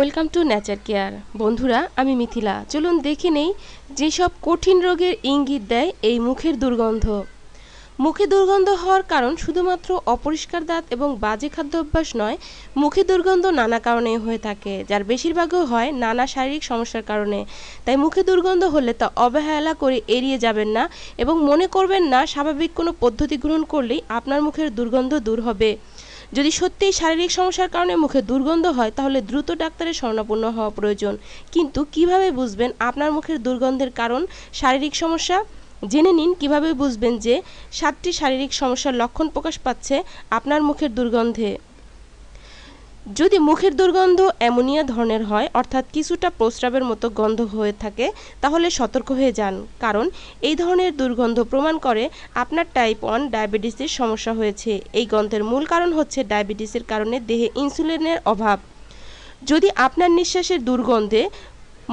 welcome to nature care বন্ধুরা আমি মিথিলা চলুন দেখে নেই যেসব কঠিন রোগের ইঙ্গিত দেয় এই মুখের দুর্গন্ধ মুখে দুর্গন্ধ হওয়ার কারণ শুধুমাত্র অপরিষ্কার দাঁত এবং বাজে খাদ্য অভ্যাস নয় মুখে দুর্গন্ধ নানা কারণে হয়ে থাকে যার বেশিরভাগও হয় নানা শারীরিক সমস্যার কারণে তাই মুখে দুর্গন্ধ হলে তা অবহেলা করে এড়িয়ে যাবেন না এবং মনে করবেন না স্বাভাবিক কোনো পদ্ধতি গ্রহণ করলেই আপনার মুখের দুর্গন্ধ দূর হবে যদি সত্যিই শারীরিক সমস্যার কারণে মুখে দুর্গন্ধ হয় তাহলে দ্রুত ডাক্তারের শরণাপন্ন হওয়া প্রয়োজন কিন্তু কিভাবে বুঝবেন আপনার মুখের দুর্গন্ধের কারণ শারীরিক সমস্যা জেনে নিন কিভাবে বুঝবেন যে সাতটি শারীরিক সমস্যার লক্ষণ প্রকাশ পাচ্ছে আপনার মুখের দুর্গন্ধে যদি মুখের দুর্গন্ধ অ্যামোনিয়া ধরনের হয় অর্থাৎ কিছুটা প্রস্রাবের মতো গন্ধ হয়ে থাকে তাহলে সতর্ক হয়ে যান কারণ এই ধরনের দুর্গন্ধ প্রমাণ করে আপনার টাইপ ওয়ান ডায়াবেটিসের সমস্যা হয়েছে এই গন্ধের মূল কারণ হচ্ছে ডায়াবেটিসের কারণে দেহে ইনসুলিনের অভাব যদি আপনার নিঃশ্বাসের দুর্গন্ধে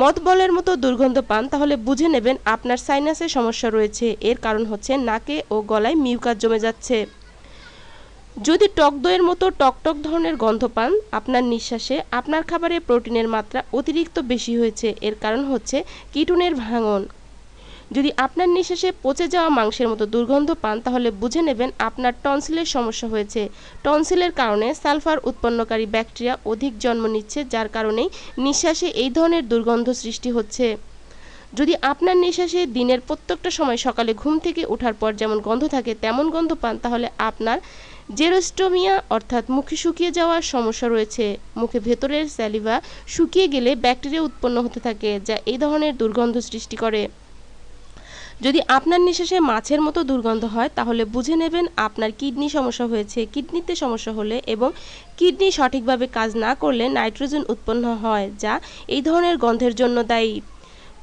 মতবলের মতো দুর্গন্ধ পান তাহলে বুঝে নেবেন আপনার সাইনাসের সমস্যা রয়েছে এর কারণ হচ্ছে নাকে ও গলায় মিউকাস জমে যাচ্ছে যদি টক দইয়ের মতো টকটক ধরনের গন্ধ পান আপনার নিঃশ্বাসে আপনার খাবারে প্রোটিনের মাত্রা অতিরিক্ত বেশি হয়েছে এর কারণ হচ্ছে কিটুনের ভাঙন যদি আপনার নিঃশ্বাসে পচে যাওয়া মাংসের মতো দুর্গন্ধ পান তাহলে বুঝে নেবেন আপনার টনসিলের সমস্যা হয়েছে টনসিলের কারণে সালফার উৎপন্নকারী ব্যাকটেরিয়া অধিক জন্ম নিচ্ছে যার কারণেই নিঃশ্বাসে এই ধরনের দুর্গন্ধ সৃষ্টি হচ্ছে যদি আপনার নিঃশ্বাসে দিনের প্রত্যেকটা সময় সকালে ঘুম থেকে ওঠার পর যেমন গন্ধ থাকে তেমন গন্ধ পান তাহলে আপনার জেরোস্টোমিয়া অর্থাৎ মুখে শুকিয়ে যাওয়ার সমস্যা রয়েছে মুখে ভেতরের স্যালিভা শুকিয়ে গেলে ব্যাকটেরিয়া উৎপন্ন হতে থাকে যা এই ধরনের দুর্গন্ধ সৃষ্টি করে যদি আপনার নিঃশ্বাসে মাছের মতো দুর্গন্ধ হয় তাহলে বুঝে নেবেন আপনার কিডনি সমস্যা হয়েছে কিডনিতে সমস্যা হলে এবং কিডনি সঠিকভাবে কাজ না করলে নাইট্রোজেন উৎপন্ন হয় যা এই ধরনের গন্ধের জন্য দায়ী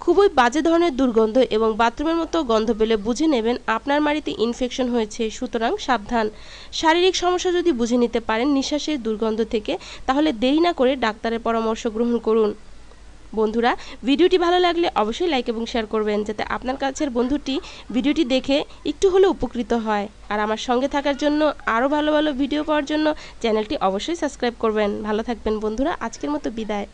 খুবই বাজে ধরনের দুর্গন্ধ এবং বাথরুমের মতো গন্ধ পেলে বুঝে নেবেন আপনার মাড়িতে ইনফেকশন হয়েছে সুতরাং সাবধান শারীরিক সমস্যা যদি বুঝে নিতে পারেন নিঃশ্বাসের দুর্গন্ধ থেকে তাহলে দেরি না করে ডাক্তারের পরামর্শ গ্রহণ করুন বন্ধুরা ভিডিওটি ভালো লাগলে অবশ্যই লাইক এবং শেয়ার করবেন যাতে আপনার কাছের বন্ধুটি ভিডিওটি দেখে একটু হলেও উপকৃত হয় আর আমার সঙ্গে থাকার জন্য আরও ভালো ভালো ভিডিও পাওয়ার জন্য চ্যানেলটি অবশ্যই সাবস্ক্রাইব করবেন ভালো থাকবেন বন্ধুরা আজকের মতো বিদায়